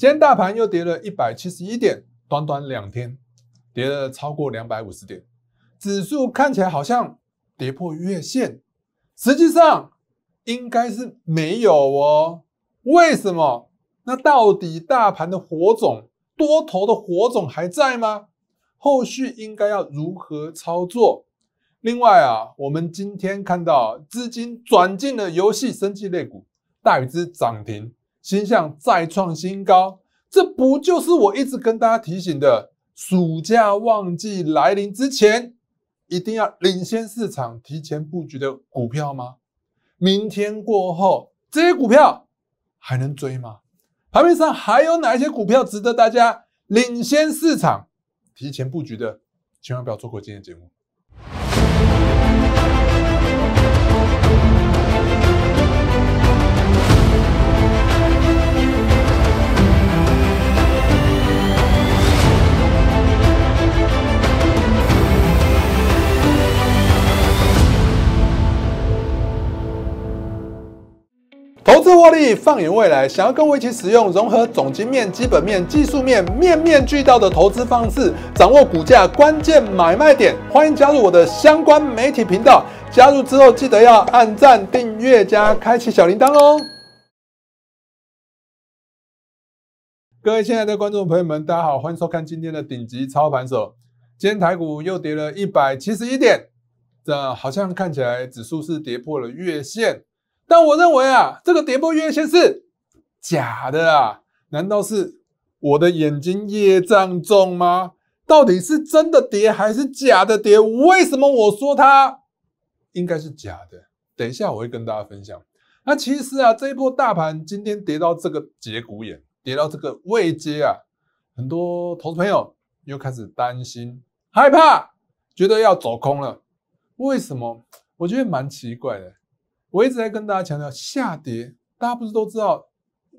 今天大盘又跌了一百七十一点，短短两天，跌了超过两百五十点，指数看起来好像跌破月线，实际上应该是没有哦。为什么？那到底大盘的火种，多头的火种还在吗？后续应该要如何操作？另外啊，我们今天看到资金转进了游戏、升级类股，大禹之涨停。新向再创新高，这不就是我一直跟大家提醒的暑假旺季来临之前一定要领先市场提前布局的股票吗？明天过后这些股票还能追吗？盘面上还有哪一些股票值得大家领先市场提前布局的？千万不要错过今天的节目。放眼未来，想要跟我一起使用融合总经面、基本面、技术面，面面俱到的投资方式，掌握股价关键买卖点，欢迎加入我的相关媒体频道。加入之后，记得要按赞、订阅加开启小铃铛哦。各位亲爱的观众朋友们，大家好，欢迎收看今天的顶级操盘手。今天台股又跌了一百七十一点，这好像看起来指数是跌破了月线。但我认为啊，这个跌破月线是假的啊？难道是我的眼睛业障重吗？到底是真的跌还是假的跌？为什么我说它应该是假的？等一下我会跟大家分享。那其实啊，这一波大盘今天跌到这个节骨眼，跌到这个位阶啊，很多投资朋友又开始担心、害怕，觉得要走空了。为什么？我觉得蛮奇怪的。我一直在跟大家强调，下跌，大家不是都知道，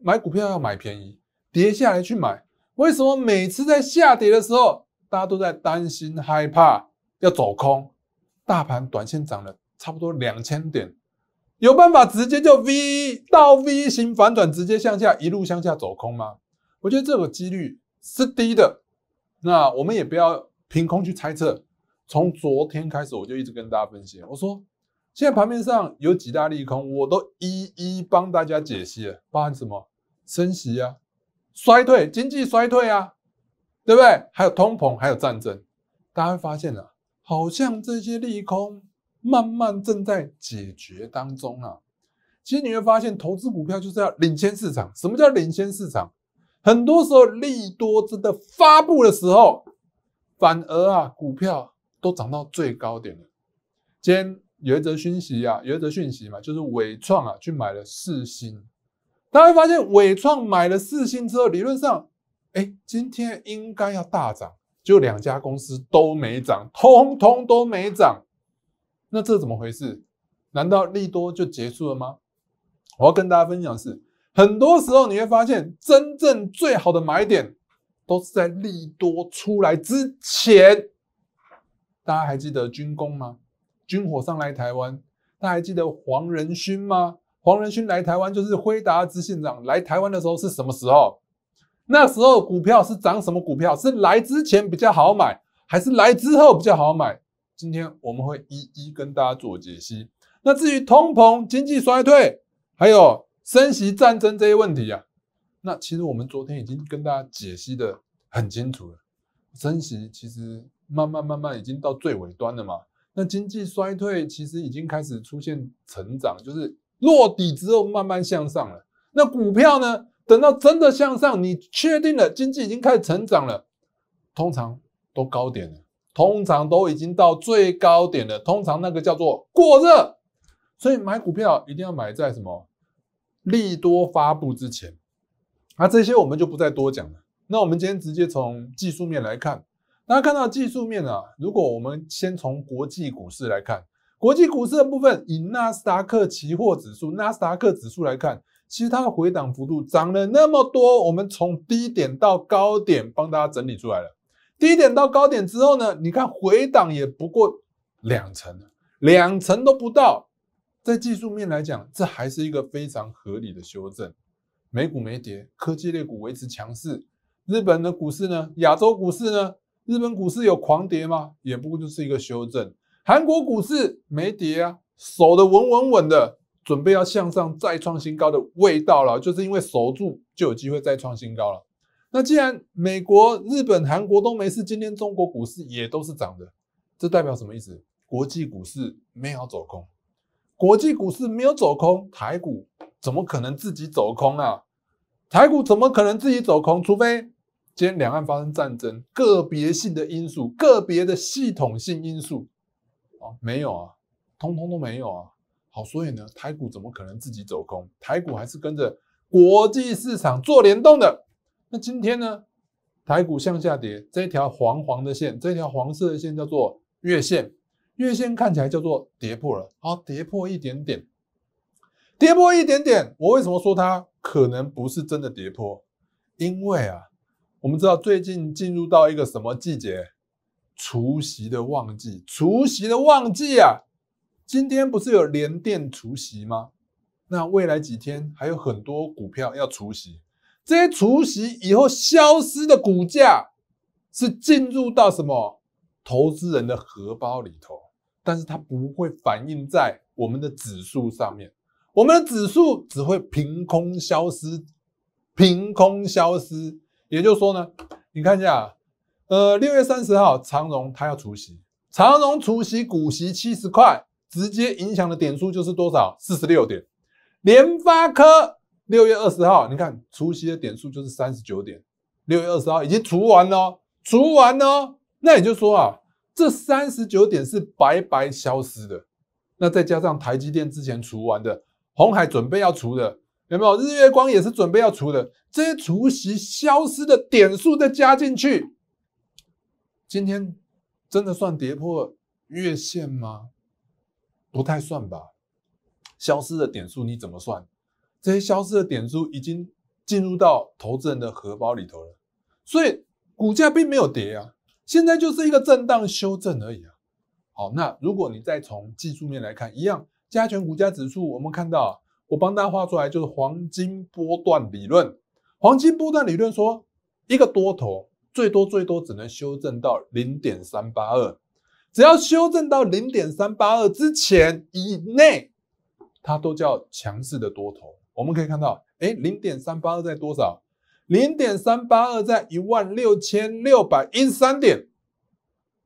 买股票要买便宜，跌下来去买。为什么每次在下跌的时候，大家都在担心、害怕要走空？大盘短线涨了差不多两千点，有办法直接就 V 到 V 型反转，直接向下一路向下走空吗？我觉得这个几率是低的。那我们也不要凭空去猜测。从昨天开始，我就一直跟大家分析，我说。现在盘面上有几大利空，我都一一帮大家解析了，包含什么升息啊、衰退、经济衰退啊，对不对？还有通膨，还有战争。大家会发现啊，好像这些利空慢慢正在解决当中啊。其实你会发现，投资股票就是要领先市场。什么叫领先市场？很多时候利多真的发布的时候，反而啊，股票都涨到最高点了。今有一则讯息啊，有一则讯息嘛，就是伟创啊去买了四星，大家发现伟创买了四星之后，理论上，哎，今天应该要大涨，就两家公司都没涨，通通都没涨，那这怎么回事？难道利多就结束了吗？我要跟大家分享的是，很多时候你会发现，真正最好的买点都是在利多出来之前。大家还记得军工吗？军火商来台湾，大家还记得黄仁勋吗？黄仁勋来台湾就是辉达执行长，来台湾的时候是什么时候？那时候股票是涨什么股票？是来之前比较好买，还是来之后比较好买？今天我们会一一跟大家做解析。那至于通膨、经济衰退，还有升息战争这些问题啊，那其实我们昨天已经跟大家解析的很清楚了。升息其实慢慢慢慢已经到最尾端了嘛。那经济衰退其实已经开始出现成长，就是落底之后慢慢向上了。那股票呢？等到真的向上，你确定了经济已经开始成长了，通常都高点了，通常都已经到最高点了，通常那个叫做过热。所以买股票一定要买在什么利多发布之前。那这些我们就不再多讲了。那我们今天直接从技术面来看。那看到技术面啊，如果我们先从国际股市来看，国际股市的部分以纳斯达克期货指数、纳斯达克指数来看，其实它的回档幅度涨了那么多，我们从低点到高点帮大家整理出来了。低点到高点之后呢？你看回档也不过两成，两成都不到。在技术面来讲，这还是一个非常合理的修正。美股没跌，科技类股维持强势。日本的股市呢？亚洲股市呢？日本股市有狂跌吗？也不过就是一个修正。韩国股市没跌啊，守得稳稳稳的，准备要向上再创新高的味道了。就是因为守住就有机会再创新高了。那既然美国、日本、韩国都没事，今天中国股市也都是涨的，这代表什么意思？国际股市没有走空，国际股市没有走空，台股怎么可能自己走空啊？台股怎么可能自己走空？除非……今天两岸发生战争，个别性的因素，个别的系统性因素，啊，没有啊，通通都没有啊。好，所以呢，台股怎么可能自己走空？台股还是跟着国际市场做联动的。那今天呢，台股向下跌，这一条黄黄的线，这条黄色的线叫做月线，月线看起来叫做跌破了，好，跌破一点点，跌破一点点。我为什么说它可能不是真的跌破？因为啊。我们知道最近进入到一个什么季节？除夕的旺季，除夕的旺季啊！今天不是有连电除夕吗？那未来几天还有很多股票要除夕，这些除夕以后消失的股价是进入到什么投资人的荷包里头？但是它不会反映在我们的指数上面，我们的指数只会凭空消失，凭空消失。也就是说呢，你看一下，呃，六月三十号长荣它要除息，长荣除息股息七十块，直接影响的点数就是多少？四十六点。联发科六月二十号，你看除息的点数就是三十九点。六月二十号已经除完了，除完了，那也就是说啊，这三十九点是白白消失的。那再加上台积电之前除完的，红海准备要除的。有没有日月光也是准备要除的？这些除息消失的点数再加进去，今天真的算跌破月线吗？不太算吧。消失的点数你怎么算？这些消失的点数已经进入到投资人的荷包里头了，所以股价并没有跌啊，现在就是一个震荡修正而已啊。好，那如果你再从技术面来看，一样加权股价指数，我们看到。我帮大家画出来，就是黄金波段理论。黄金波段理论说，一个多头最多最多只能修正到零点三八二，只要修正到零点三八二之前以内，它都叫强势的多头。我们可以看到，哎，零点三八二在多少？零点三八二在一万六千六百一十三点，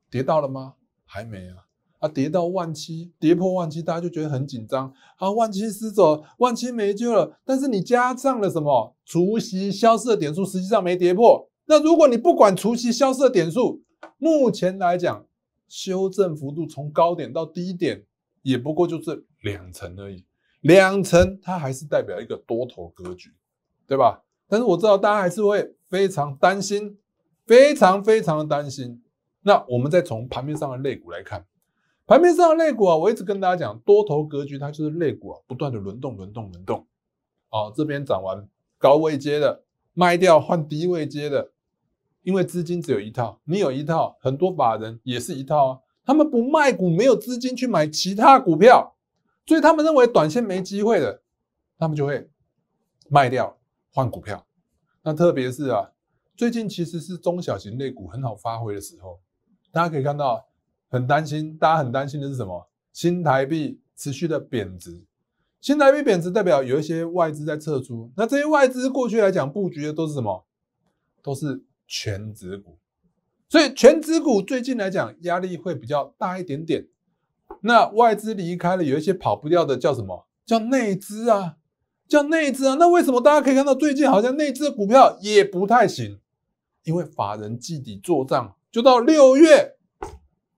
跌到了吗？还没啊。跌到万七，跌破万七，大家就觉得很紧张啊！万七失守，万七没救了。但是你加上了什么？除夕消失的点数实际上没跌破。那如果你不管除夕消失的点数，目前来讲，修正幅度从高点到低点也不过就是两成而已，两成它还是代表一个多头格局，对吧？但是我知道大家还是会非常担心，非常非常的担心。那我们再从盘面上的类股来看。盘面上的类股啊，我一直跟大家讲，多头格局它就是类股啊，不断的轮动轮动轮动，哦，这边涨完高位接的，卖掉换低位接的，因为资金只有一套，你有一套，很多法人也是一套啊，他们不卖股，没有资金去买其他股票，所以他们认为短线没机会的，他们就会卖掉换股票，那特别是啊，最近其实是中小型类股很好发挥的时候，大家可以看到。很担心，大家很担心的是什么？新台币持续的贬值，新台币贬值代表有一些外资在撤出。那这些外资过去来讲布局的都是什么？都是全值股，所以全值股最近来讲压力会比较大一点点。那外资离开了，有一些跑不掉的叫什么？叫内资啊，叫内资啊。那为什么大家可以看到最近好像内资的股票也不太行？因为法人季底做账，就到六月。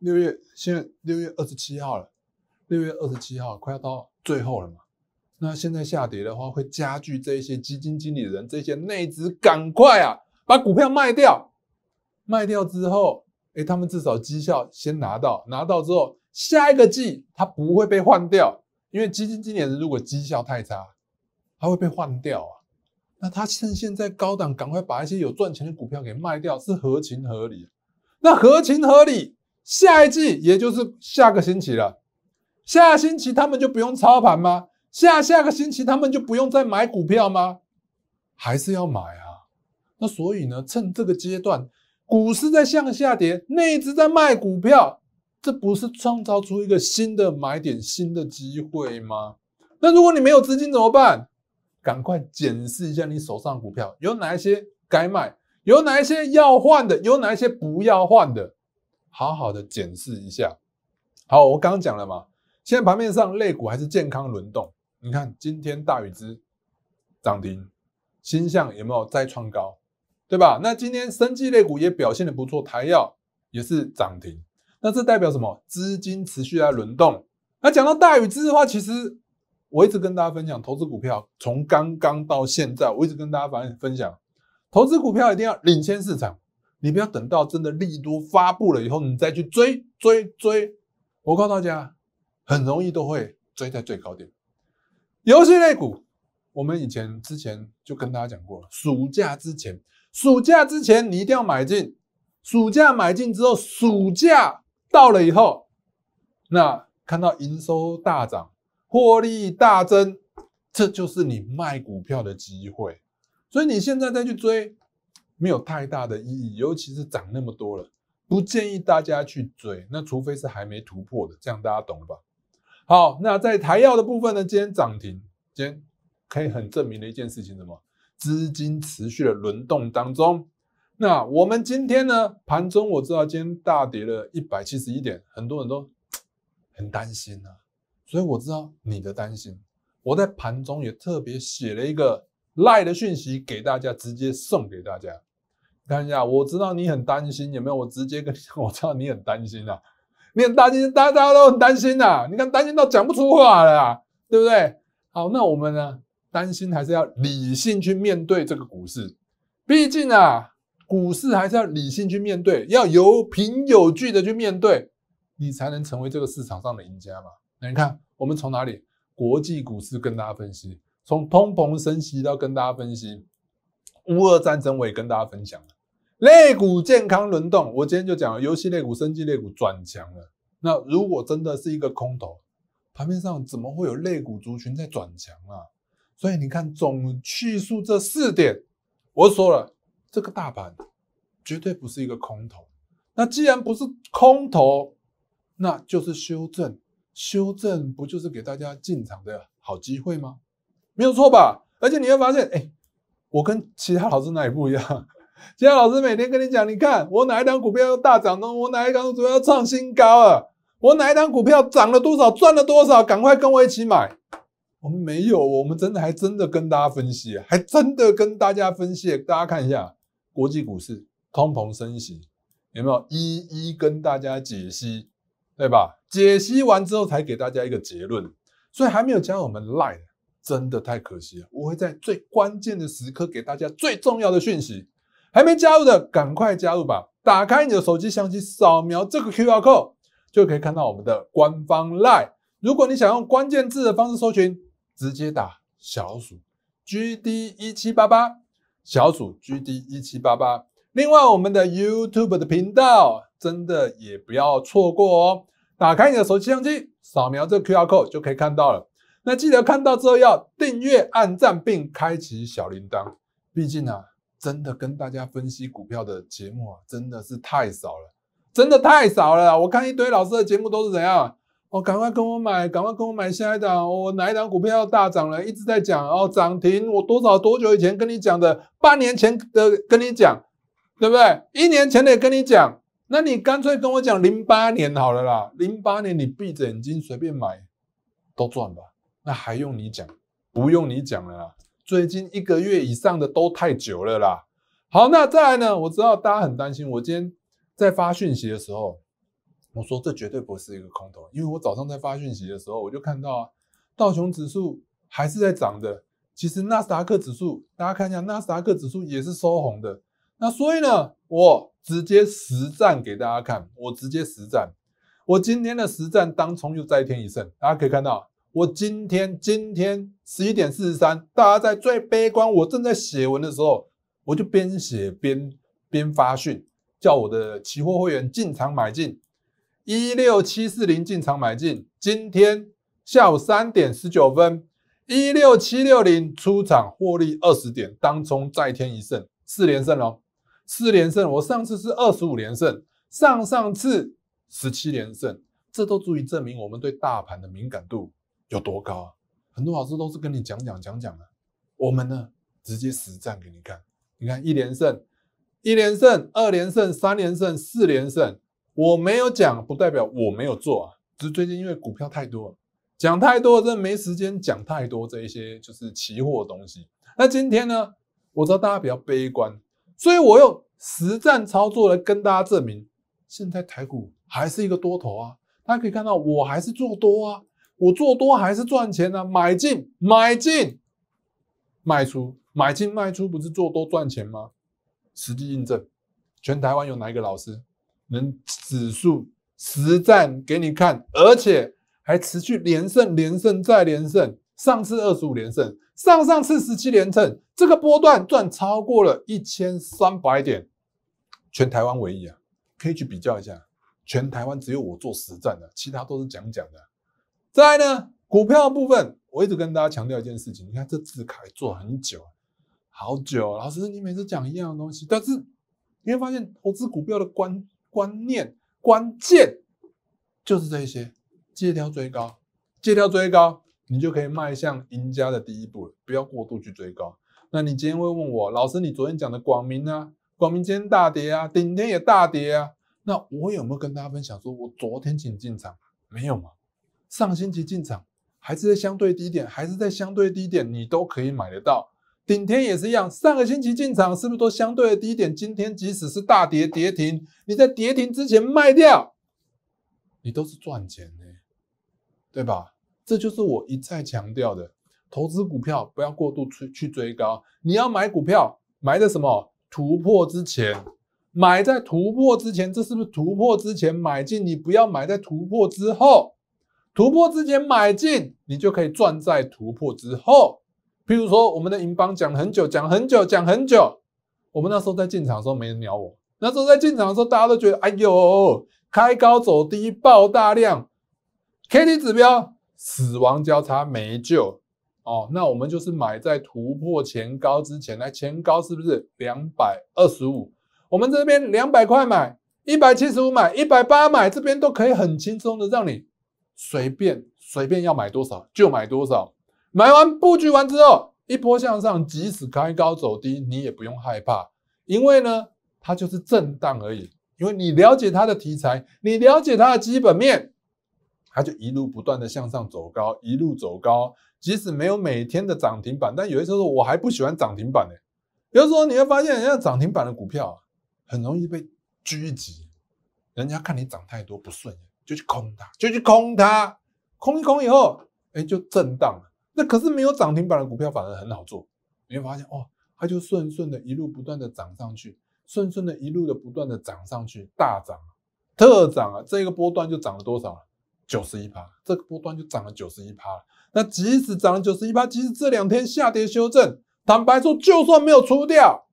六月现在六月二十七号了，六月二十七号快要到最后了嘛？那现在下跌的话，会加剧这一些基金经理人这些内资赶快啊，把股票卖掉，卖掉之后，哎，他们至少绩效先拿到，拿到之后，下一个季他不会被换掉，因为基金经理人如果绩效太差，他会被换掉啊。那他趁现在高档，赶快把一些有赚钱的股票给卖掉，是合情合理。那合情合理。下一季，也就是下个星期了。下星期他们就不用操盘吗？下下个星期他们就不用再买股票吗？还是要买啊？那所以呢，趁这个阶段，股市在向下跌，内资在卖股票，这不是创造出一个新的买点、新的机会吗？那如果你没有资金怎么办？赶快检视一下你手上股票，有哪一些该卖，有哪一些要换的，有哪一些不要换的。好好的检视一下。好，我刚刚讲了嘛，现在盘面上类股还是健康轮动。你看今天大禹之涨停，星向有没有再创高，对吧？那今天生技类股也表现的不错，台药也是涨停。那这代表什么？资金持续在轮动。那讲到大禹之的话，其实我一直跟大家分享，投资股票从刚刚到现在，我一直跟大家反分享，投资股票一定要领先市场。你不要等到真的利多发布了以后，你再去追追追！我告诉大家，很容易都会追在最高点。游戏类股，我们以前之前就跟大家讲过了，暑假之前，暑假之前你一定要买进，暑假买进之后，暑假到了以后，那看到营收大涨，获利大增，这就是你卖股票的机会。所以你现在再去追。没有太大的意义，尤其是涨那么多了，不建议大家去追。那除非是还没突破的，这样大家懂了吧？好，那在台药的部分呢？今天涨停，今天可以很证明的一件事情，什么？资金持续的轮动当中。那我们今天呢？盘中我知道今天大跌了一百七十一点，很多人都 很担心啊。所以我知道你的担心，我在盘中也特别写了一个赖的讯息给大家，直接送给大家。看一下，我知道你很担心，有没有？我直接跟你我知道你很担心啊，你很担心，大家都很担心呐。你看，担心到讲不出话了，对不对？好，那我们呢？担心还是要理性去面对这个股市，毕竟啊，股市还是要理性去面对，要有凭有据的去面对，你才能成为这个市场上的赢家嘛。那你看，我们从哪里？国际股市跟大家分析，从通膨升息到跟大家分析，乌俄战争，我也跟大家分享了。肋骨健康轮动，我今天就讲了游戏肋骨、升级肋骨转强了。那如果真的是一个空头，盘面上怎么会有肋骨族群在转强啊？所以你看总叙述这四点，我说了，这个大盘绝对不是一个空头。那既然不是空头，那就是修正，修正不就是给大家进场的好机会吗？没有错吧？而且你会发现，哎，我跟其他老师哪里不一样？今天老师每天跟你讲，你看我哪一档股票又大涨了，我哪一档股票要创新高了，我哪一档股票涨了多少，赚了多少，赶快跟我一起买。我们没有，我们真的还真的跟大家分析，还真的跟大家分析。大家看一下，国际股市通膨升息，有没有一一跟大家解析，对吧？解析完之后才给大家一个结论。所以还没有加我们 l i e 真的太可惜了。我会在最关键的时刻给大家最重要的讯息。还没加入的，赶快加入吧！打开你的手机相机，扫描这个 QR code 就可以看到我们的官方 Live。如果你想用关键字的方式搜寻，直接打小鼠 GD 一七八八，小鼠 GD 一七八八。另外，我们的 YouTube 的频道真的也不要错过哦！打开你的手机相机，扫描这个 QR code 就可以看到了。那记得看到之后要订阅、按赞并开启小铃铛，毕竟呢。真的跟大家分析股票的节目啊，真的是太少了，真的太少了。我看一堆老师的节目都是怎样，哦，赶快跟我买，赶快跟我买下一档，我哪一档股票要大涨了，一直在讲，哦，涨停，我多少多久以前跟你讲的？半年前的跟你讲，对不对？一年前的跟你讲，那你干脆跟我讲零八年好了啦，零八年你闭着眼睛随便买，都赚吧？那还用你讲？不用你讲了啦。最近一个月以上的都太久了啦。好，那再来呢？我知道大家很担心。我今天在发讯息的时候，我说这绝对不是一个空头，因为我早上在发讯息的时候，我就看到道琼指数还是在涨的。其实纳斯达克指数，大家看一下，纳斯达克指数也是收红的。那所以呢，我直接实战给大家看，我直接实战。我今天的实战当中又再添天一胜，大家可以看到，我今天今天。十一点四十三，大家在最悲观，我正在写文的时候，我就边写边边发讯，叫我的期货会员进场买进一六七四零进场买进，今天下午三点十九分一六七六零出场获利二十点，当冲再添一胜，四连胜哦，四连胜，我上次是二十五连胜，上上次十七连胜，这都足以证明我们对大盘的敏感度有多高。很多老师都是跟你讲讲讲讲的，我们呢直接实战给你看。你看一连胜，一连胜，二连胜，三连胜，四连胜。我没有讲不代表我没有做啊，只是最近因为股票太多了，讲太多，的没时间讲太多这一些就是期货的东西。那今天呢，我知道大家比较悲观，所以我用实战操作来跟大家证明，现在台股还是一个多头啊。大家可以看到，我还是做多啊。我做多还是赚钱呢？买进买进，卖出买进卖出，不是做多赚钱吗？实际印证，全台湾有哪一个老师能指数实战给你看，而且还持续连胜连胜再连胜？上次二十五连胜，上上次十七连胜，这个波段赚超过了一千三百点，全台湾唯一啊！可以去比较一下，全台湾只有我做实战的，其他都是讲讲的。再来呢，股票部分，我一直跟大家强调一件事情。你看这自考做很久，好久。老师，你每次讲一样的东西，但是你会发现，投资股票的观观念关键就是这些：借条追高，借条追高，你就可以迈向赢家的第一步。不要过度去追高。那你今天会问我，老师，你昨天讲的广明啊，广明今天大跌啊，顶天也大跌啊。那我有没有跟大家分享说，我昨天请进场没有嘛？上星期进场还是在相对低点，还是在相对低点，你都可以买得到。顶天也是一样，上个星期进场是不是都相对的低点？今天即使是大跌跌停，你在跌停之前卖掉，你都是赚钱的，对吧？这就是我一再强调的：投资股票不要过度去去追高，你要买股票买在什么突破之前？买在突破之前，这是不是突破之前买进？你不要买在突破之后。突破之前买进，你就可以赚在突破之后。譬如说，我们的银邦讲很久，讲很久，讲很久。我们那时候在进场的时候，没人鸟我。那时候在进场的时候，大家都觉得，哎呦，开高走低，爆大量，K D 指标死亡交叉没救哦。那我们就是买在突破前高之前。来，前高是不是两百二十五？我们这边两百块买，一百七十五买，一百八买，这边都可以很轻松的让你。随便随便要买多少就买多少，买完布局完之后，一波向上，即使开高走低，你也不用害怕，因为呢，它就是震荡而已。因为你了解它的题材，你了解它的基本面，它就一路不断的向上走高，一路走高。即使没有每天的涨停板，但有些时候我还不喜欢涨停板呢，比如说，你会发现，人家涨停板的股票很容易被狙击，人家看你涨太多不顺眼。就去空它，就去空它，空一空以后，哎，就震荡了。那可是没有涨停板的股票反而很好做，你会发现，哦，它就顺顺的，一路不断的涨上去，顺顺的，一路的不断的涨上去，大涨特涨啊，这个波段就涨了多少啊？九十一趴，这个波段就涨了九十一趴了。那即使涨了九十一趴，即使这两天下跌修正，坦白说，就算没有出掉，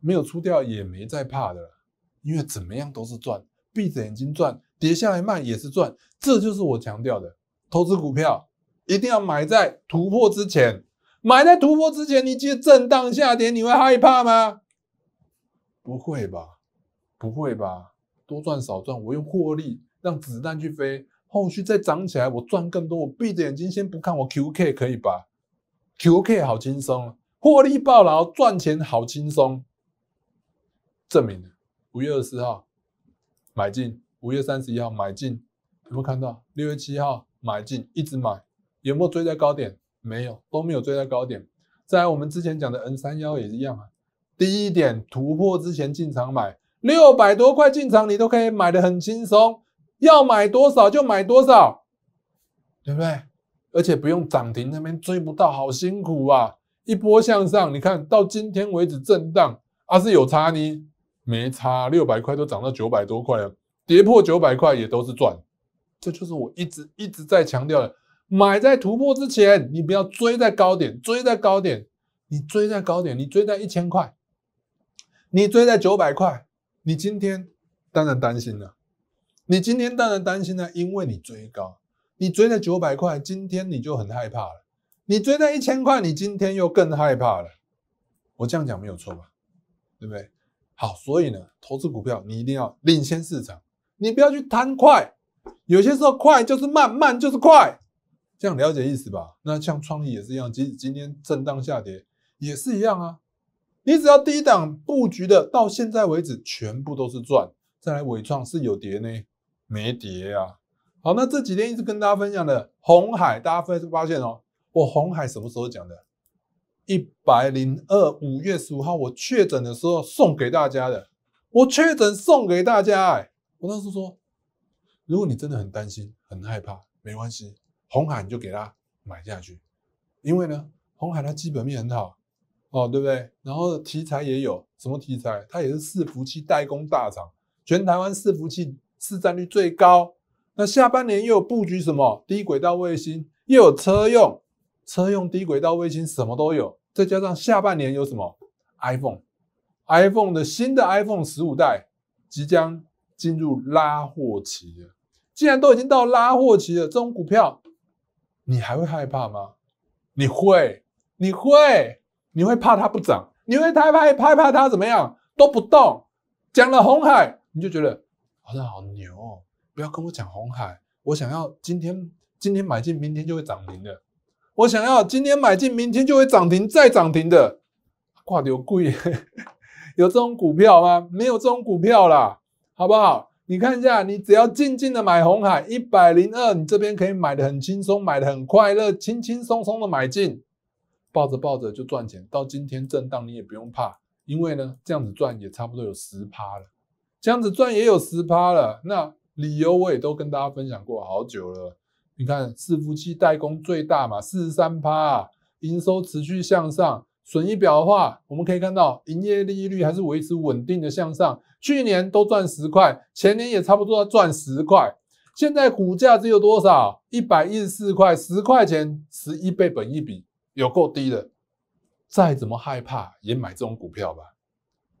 没有出掉也没在怕的，因为怎么样都是赚，闭着眼睛赚。跌下来卖也是赚，这就是我强调的。投资股票一定要买在突破之前，买在突破之前，你接震荡下跌，你会害怕吗？不会吧，不会吧，多赚少赚，我用获利让子弹去飞，后续再涨起来我赚更多，我闭着眼睛先不看，我 QK 可以吧？QK 好轻松，获利爆牢赚钱好轻松。证明了，五月二十号买进。五月三十一号买进，有没有看到？六月七号买进，一直买，有没有追在高点？没有，都没有追在高点。在我们之前讲的 N 三幺也是一样啊。第一点，突破之前进场买，六百多块进场，你都可以买的很轻松，要买多少就买多少，对不对？而且不用涨停那边追不到，好辛苦啊！一波向上，你看到今天为止震荡啊，是有差呢？没差，六百块都涨到九百多块了。跌破九百块也都是赚，这就是我一直一直在强调的，买在突破之前，你不要追在高点，追在高点，你追在高点，你追在一千块，你追在九百块，你今天当然担心了，你今天当然担心了，因为你追高，你追在九百块，今天你就很害怕了，你追在一千块，你今天又更害怕了，我这样讲没有错吧？对不对？好，所以呢，投资股票你一定要领先市场。你不要去贪快，有些时候快就是慢，慢就是快，这样了解意思吧。那像创意也是一样，今今天震荡下跌也是一样啊。你只要低档布局的，到现在为止全部都是赚。再来伟创是有跌呢，没跌啊。好，那这几天一直跟大家分享的红海，大家发现发现哦，我红海什么时候讲的？一百零二五月十五号，我确诊的时候送给大家的，我确诊送给大家哎。我当时说，如果你真的很担心、很害怕，没关系，红海你就给他买下去，因为呢，红海它基本面很好，哦，对不对？然后题材也有，什么题材？它也是伺服器代工大厂，全台湾伺服器市占率最高。那下半年又有布局什么低轨道卫星，又有车用，车用低轨道卫星什么都有。再加上下半年有什么 iPhone，iPhone 的新的 iPhone 十五代即将。进入拉货期了，既然都已经到拉货期了，这种股票你还会害怕吗？你会？你会？你会怕它不涨？你会拍害怕它怎么样都不动？讲了红海，你就觉得好像好牛哦！不要跟我讲红海，我想要今天今天买进，明天就会涨停的；我想要今天买进，明天就会涨停再涨停的。挂的有贵，有这种股票吗？没有这种股票啦。好不好？你看一下，你只要静静的买红海一百零二，你这边可以买的很轻松，买的很快乐，轻轻松松的买进，抱着抱着就赚钱。到今天震荡你也不用怕，因为呢，这样子赚也差不多有十趴了，这样子赚也有十趴了。那理由我也都跟大家分享过好久了。你看，伺服器代工最大嘛，四十三趴，营收持续向上。损益表的话，我们可以看到营业利润率还是维持稳定的向上，去年都赚十块，前年也差不多赚十块，现在股价只有多少？一百一十四块，十块钱，十一倍本一比，有够低的。再怎么害怕也买这种股票吧，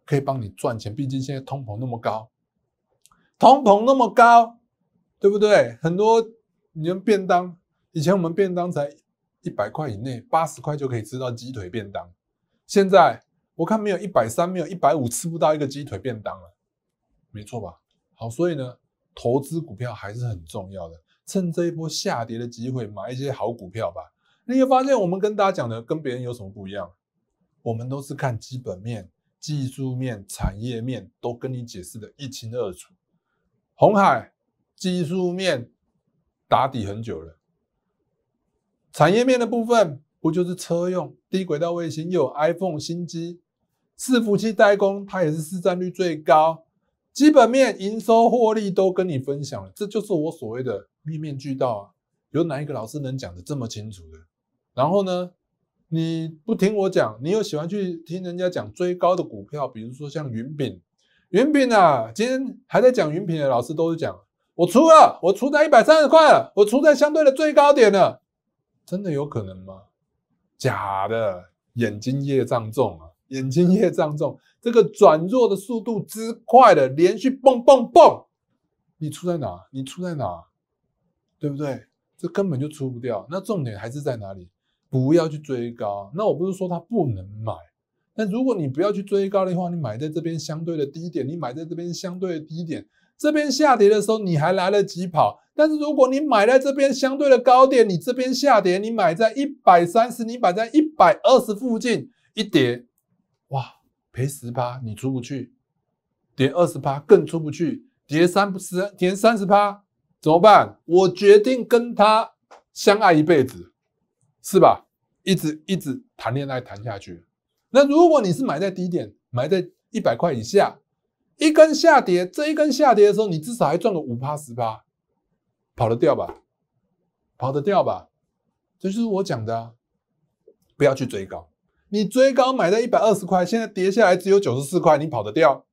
可以帮你赚钱，毕竟现在通膨那么高，通膨那么高，对不对？很多你们便当，以前我们便当才。一百块以内，八十块就可以吃到鸡腿便当。现在我看没有一百三，没有一百五吃不到一个鸡腿便当了，没错吧？好，所以呢，投资股票还是很重要的。趁这一波下跌的机会，买一些好股票吧。你会发现，我们跟大家讲的跟别人有什么不一样？我们都是看基本面、技术面、产业面，都跟你解释的一清二楚。红海技术面打底很久了。产业面的部分，不就是车用低轨道卫星，又有 iPhone 新机，伺服器代工，它也是市占率最高。基本面营收获利都跟你分享了，这就是我所谓的面面俱到啊！有哪一个老师能讲的这么清楚的？然后呢，你不听我讲，你又喜欢去听人家讲追高的股票，比如说像云品，云品啊，今天还在讲云品的老师都是讲我出了，我出在一百三十块了，我出在相对的最高点了。真的有可能吗？假的，眼睛业障重啊，眼睛业障重，这个转弱的速度之快的，连续蹦蹦蹦，你出在哪？你出在哪？对不对？这根本就出不掉。那重点还是在哪里？不要去追高。那我不是说它不能买，但如果你不要去追高的话，你买在这边相对的低点，你买在这边相对的低点。这边下跌的时候，你还来得及跑。但是如果你买在这边相对的高点，你这边下跌，你买在一百三十，你买在一百二十附近，一跌，哇，赔十八，你出不去；跌二十八更出不去；跌三十，跌三十八怎么办？我决定跟他相爱一辈子，是吧？一直一直谈恋爱谈下去。那如果你是买在低点，买在一百块以下。一根下跌，这一根下跌的时候，你至少还赚个五趴十八，跑得掉吧？跑得掉吧？这就是我讲的，不要去追高。你追高买在一百二十块，现在跌下来只有九十四块，你跑得掉？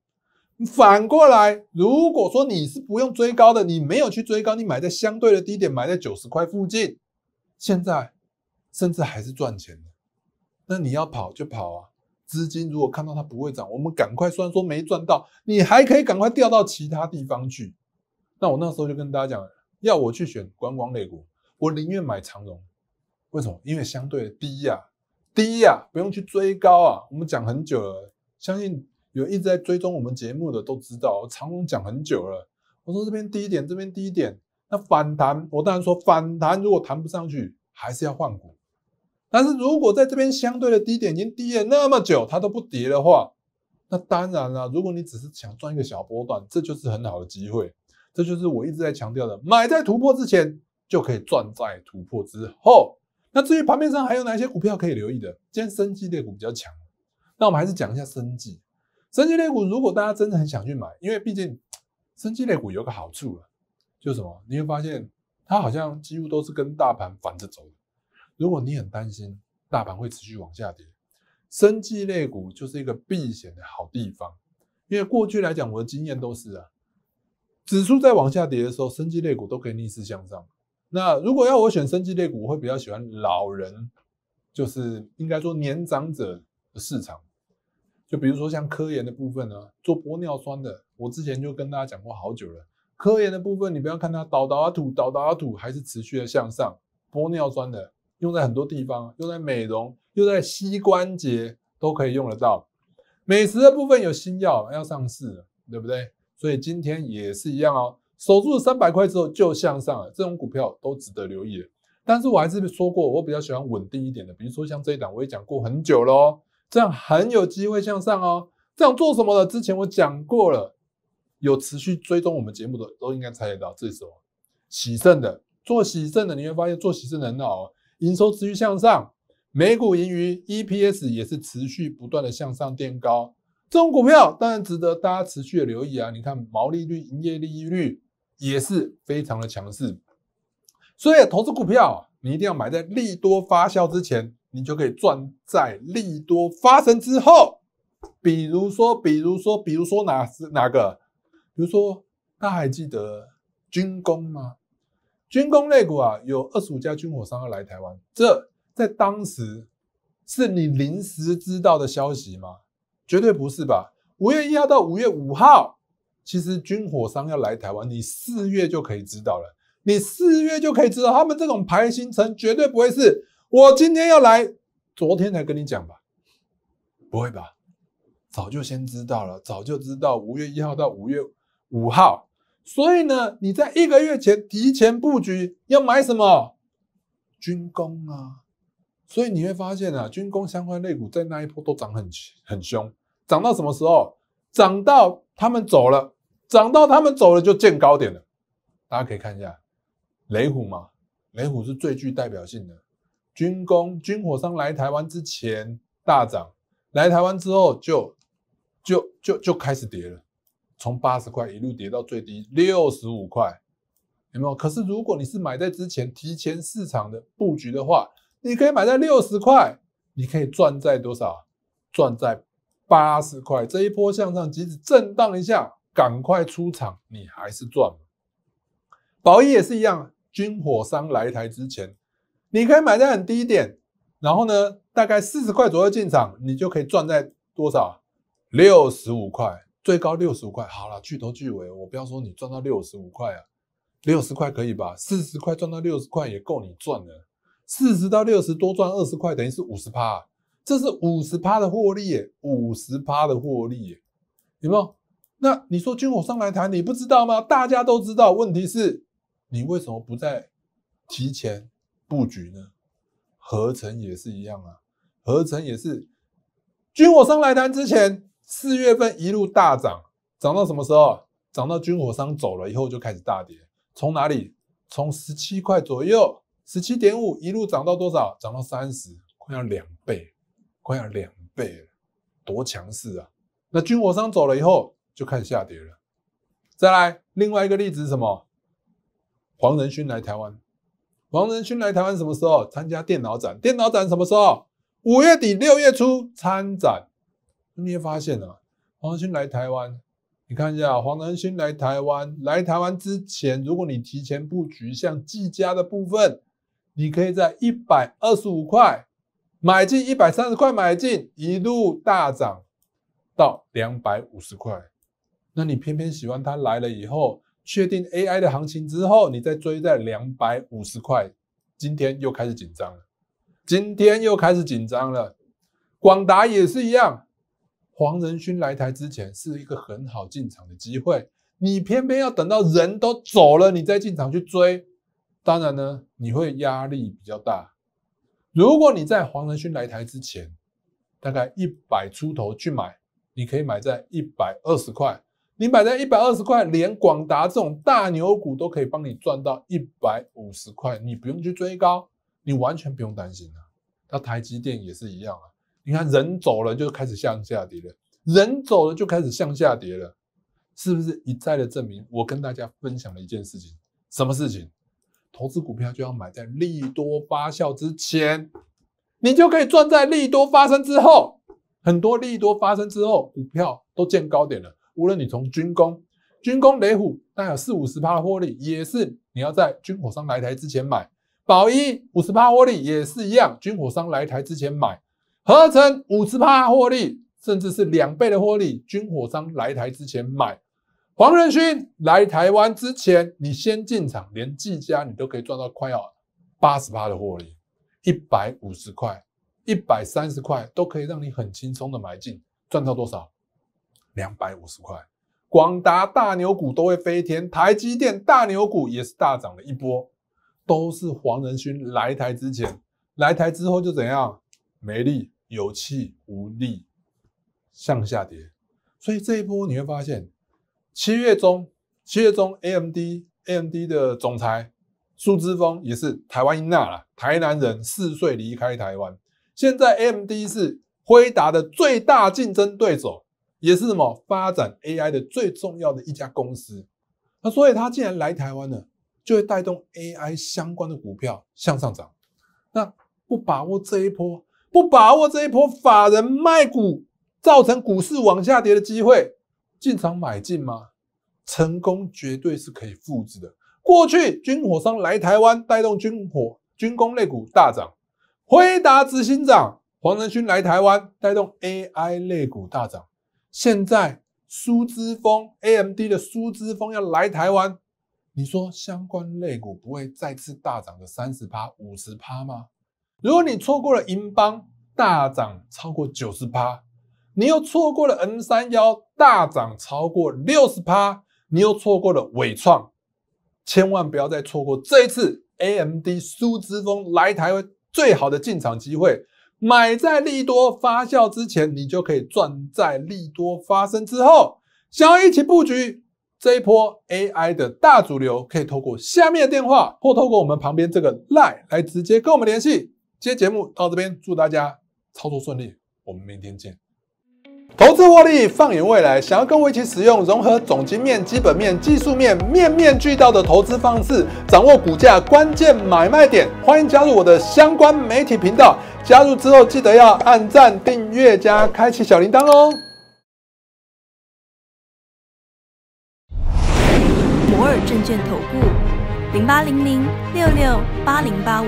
反过来，如果说你是不用追高的，你没有去追高，你买在相对的低点，买在九十块附近，现在甚至还是赚钱的，那你要跑就跑啊。资金如果看到它不会涨，我们赶快虽然说没赚到，你还可以赶快调到其他地方去。那我那时候就跟大家讲，要我去选观光类股，我宁愿买长荣。为什么？因为相对低呀、啊，低呀、啊，不用去追高啊。我们讲很久了，相信有一直在追踪我们节目的都知道，长荣讲很久了。我说这边低一点，这边低一点，那反弹，我当然说反弹如果弹不上去，还是要换股。但是如果在这边相对的低点已经低了那么久，它都不跌的话，那当然了。如果你只是想赚一个小波段，这就是很好的机会，这就是我一直在强调的，买在突破之前就可以赚在突破之后。那至于盘面上还有哪些股票可以留意的，今天生技类股比较强，那我们还是讲一下生技。生技类股如果大家真的很想去买，因为毕竟生技类股有个好处啊，就是什么，你会发现它好像几乎都是跟大盘反着走。如果你很担心大盘会持续往下跌，生技类股就是一个避险的好地方。因为过去来讲，我的经验都是啊，指数在往下跌的时候，生技类股都可以逆势向上。那如果要我选生技类股，我会比较喜欢老人，就是应该说年长者的市场。就比如说像科研的部分呢，做玻尿酸的，我之前就跟大家讲过好久了。科研的部分，你不要看它倒倒啊土倒倒啊土，还是持续的向上。玻尿酸的。用在很多地方，用在美容，用在膝关节都可以用得到。美食的部分有新药要上市，对不对？所以今天也是一样哦，守住三百块之后就向上，这种股票都值得留意。但是我还是说过，我比较喜欢稳定一点的，比如说像这一档，我也讲过很久喽，这样很有机会向上哦。这样做什么的？之前我讲过了，有持续追踪我们节目的都应该猜得到，这是什么？喜盛的做喜盛的，你会发现做喜盛的好、哦。营收持续向上，美股盈余 EPS 也是持续不断的向上垫高。这种股票当然值得大家持续的留意啊！你看毛利率、营业利率也是非常的强势。所以投资股票，你一定要买在利多发酵之前，你就可以赚在利多发生之后。比如说，比如说，比如说哪是哪个？比如说，大家还记得军工吗？军工类股啊，有二十五家军火商要来台湾，这在当时是你临时知道的消息吗？绝对不是吧？五月一号到五月五号，其实军火商要来台湾，你四月就可以知道了。你四月就可以知道，他们这种排行程绝对不会是我今天要来，昨天才跟你讲吧？不会吧？早就先知道了，早就知道，五月一号到五月五号。所以呢，你在一个月前提前布局要买什么军工啊？所以你会发现啊，军工相关类股在那一波都涨很很凶，涨到什么时候？涨到他们走了，涨到他们走了就见高点了。大家可以看一下雷虎嘛，雷虎是最具代表性的军工，军火商来台湾之前大涨，来台湾之后就就就就开始跌了。从八十块一路跌到最低六十五块，有没有？可是如果你是买在之前，提前市场的布局的话，你可以买在六十块，你可以赚在多少？赚在八十块。这一波向上，即使震荡一下，赶快出场，你还是赚宝一也是一样，军火商来台之前，你可以买在很低点，然后呢，大概四十块左右进场，你就可以赚在多少？六十五块。最高六十五块，好了，去头去尾，我不要说你赚到六十五块啊，六十块可以吧？四十块赚到六十块也够你赚了，四十到六十多赚二十块，等于是五十趴，这是五十趴的获利，五十趴的获利，有没有？那你说军火上来谈，你不知道吗？大家都知道，问题是，你为什么不在提前布局呢？合成也是一样啊，合成也是，军火上来谈之前。四月份一路大涨，涨到什么时候？涨到军火商走了以后就开始大跌。从哪里？从十七块左右，十七点五一路涨到多少？涨到三十，快要两倍，快要两倍了，多强势啊！那军火商走了以后就开始下跌了。再来另外一个例子是什么？黄仁勋来台湾，黄仁勋来台湾什么时候？参加电脑展，电脑展什么时候？五月底六月初参展。你也发现了，黄仁勋来台湾，你看一下黄仁勋来台湾，来台湾之前，如果你提前布局像技嘉的部分，你可以在一百二十五块买进，一百三十块买进，一路大涨到两百五十块。那你偏偏喜欢他来了以后，确定 AI 的行情之后，你再追在两百五十块，今天又开始紧张了，今天又开始紧张了，广达也是一样。黄仁勋来台之前是一个很好进场的机会，你偏偏要等到人都走了，你再进场去追，当然呢，你会压力比较大。如果你在黄仁勋来台之前，大概一百出头去买，你可以买在一百二十块，你买在一百二十块，连广达这种大牛股都可以帮你赚到一百五十块，你不用去追高，你完全不用担心的。那台积电也是一样啊。你看人走了就开始向下跌了，人走了就开始向下跌了，是不是一再的证明？我跟大家分享了一件事情，什么事情？投资股票就要买在利多发酵之前，你就可以赚在利多发生之后。很多利多发生之后，股票都见高点了。无论你从军工、军工雷虎，概有四五十趴获利，也是你要在军火商来台之前买。宝一五十趴获利也是一样，军火商来台之前买。合成五十帕获利，甚至是两倍的获利。军火商来台之前买，黄仁勋来台湾之前，你先进场，连技嘉你都可以赚到快要八十趴的获利，一百五十块、一百三十块都可以让你很轻松的买进，赚到多少？两百五十块。广达大牛股都会飞天，台积电大牛股也是大涨了一波，都是黄仁勋来台之前，来台之后就怎样没利。有气无力，向下跌，所以这一波你会发现，七月中，七月中，AMD，AMD 的总裁苏之丰也是台湾英纳啦，台南人，四岁离开台湾，现在 AMD 是辉达的最大竞争对手，也是什么发展 AI 的最重要的一家公司，那所以他既然来台湾了，就会带动 AI 相关的股票向上涨，那不把握这一波。不把握这一波法人卖股造成股市往下跌的机会，进场买进吗？成功绝对是可以复制的。过去军火商来台湾带动军火军工类股大涨，辉达执行长黄仁勋来台湾带动 AI 类股大涨。现在苏之峰 AMD 的苏之峰要来台湾，你说相关类股不会再次大涨个三十趴、五十趴吗？如果你错过了银邦大涨超过九十趴，你又错过了 N 三幺大涨超过六十趴，你又错过了伟创，千万不要再错过这一次 A M D 苏之峰来台湾最好的进场机会，买在利多发酵之前，你就可以赚在利多发生之后。想要一起布局这一波 A I 的大主流，可以透过下面的电话或透过我们旁边这个 LINE 来直接跟我们联系。今天节目到这边，祝大家操作顺利，我们明天见。投资获利，放眼未来，想要跟我一起使用融合总经面、基本面、技术面，面面俱到的投资方式，掌握股价关键买卖点，欢迎加入我的相关媒体频道。加入之后记得要按赞、订阅加开启小铃铛哦。摩尔证券投顾，零八零零六六八零八五。